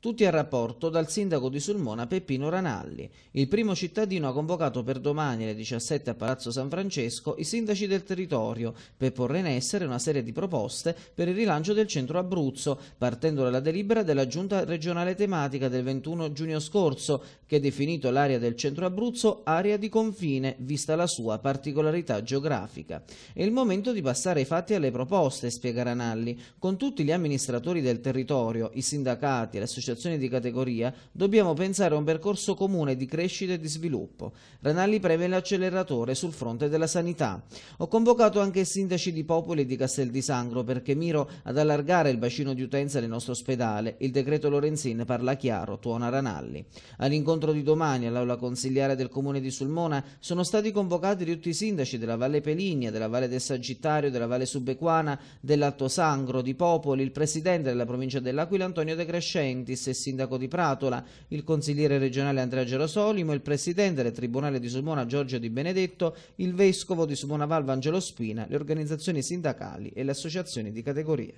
Tutti a rapporto dal sindaco di Sulmona Peppino Ranalli. Il primo cittadino ha convocato per domani alle 17 a Palazzo San Francesco i sindaci del territorio per porre in essere una serie di proposte per il rilancio del centro Abruzzo, partendo dalla delibera della giunta regionale tematica del 21 giugno scorso, che ha definito l'area del centro Abruzzo area di confine, vista la sua particolarità geografica. È il momento di passare i fatti alle proposte, spiega Ranalli, con tutti gli amministratori del territorio, i sindacati, le associazioni associazioni di categoria, dobbiamo pensare a un percorso comune di crescita e di sviluppo. Ranalli preme l'acceleratore sul fronte della sanità. Ho convocato anche i sindaci di Popoli e di Castel di Sangro perché miro ad allargare il bacino di utenza del nostro ospedale. Il decreto Lorenzin parla chiaro, tuona Ranalli. All'incontro di domani all'aula consigliare del comune di Sulmona sono stati convocati tutti i sindaci della Valle Peligna, della Valle del Sagittario, della Valle Subequana, dell'Alto Sangro, di Popoli, il presidente della provincia dell'Aquila Antonio De Crescenti, e sindaco di Pratola, il consigliere regionale Andrea Gerosolimo, il presidente del Tribunale di Sumona Giorgio Di Benedetto, il vescovo di Sumona Valva Angelo Spina, le organizzazioni sindacali e le associazioni di categoria.